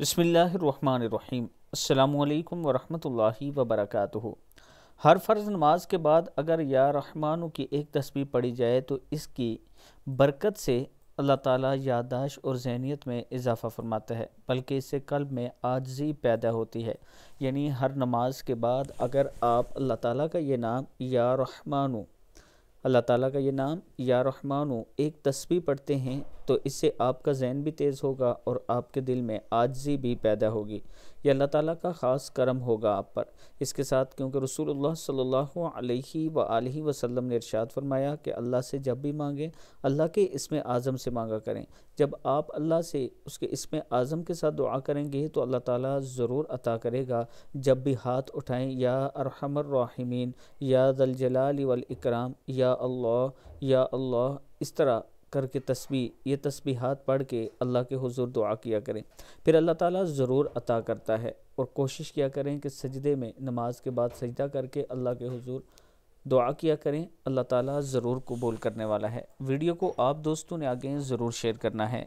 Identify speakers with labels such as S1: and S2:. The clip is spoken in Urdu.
S1: بسم اللہ الرحمن الرحیم السلام علیکم ورحمۃ اللہ وبرکاتہ ہر فرض نماز کے بعد اگر یا رحمانو کی ایک تسبیح پڑھی جائے تو اس کی برکت سے اللہ تعالیٰ یادداشت اور ذہنیت میں اضافہ فرماتا ہے بلکہ اسے قلب میں آجزی پیدا ہوتی ہے یعنی ہر نماز کے بعد اگر آپ اللہ تعالیٰ کا یہ نام یا رحمانو اللہ تعالیٰ کا یہ نام یا رحمانو ایک تسبیح پڑھتے ہیں تو اس سے آپ کا ذہن بھی تیز ہوگا اور آپ کے دل میں آجزی بھی پیدا ہوگی یہ اللہ تعالیٰ کا خاص کرم ہوگا آپ پر اس کے ساتھ کیونکہ رسول اللہ صلی اللہ علیہ و وسلم نے ارشاد فرمایا کہ اللہ سے جب بھی مانگیں اللہ کے اسم اعظم سے مانگا کریں جب آپ اللہ سے اس کے اسم اعظم کے ساتھ دعا کریں گے تو اللہ تعالیٰ ضرور عطا کرے گا جب بھی ہاتھ اٹھائیں یا ارحم الرحمین یا ذلجلال والاکرام یا اللہ یا اللہ اس طرح کر کے تسبیح یہ تسبیحات پڑھ کے اللہ کے حضور دعا کیا کریں پھر اللہ تعالیٰ ضرور عطا کرتا ہے اور کوشش کیا کریں کہ سجدے میں نماز کے بعد سجدہ کر کے اللہ کے حضور دعا کیا کریں اللہ تعالیٰ ضرور قبول کرنے والا ہے ویڈیو کو آپ دوستوں نے آگے ضرور شیئر کرنا ہے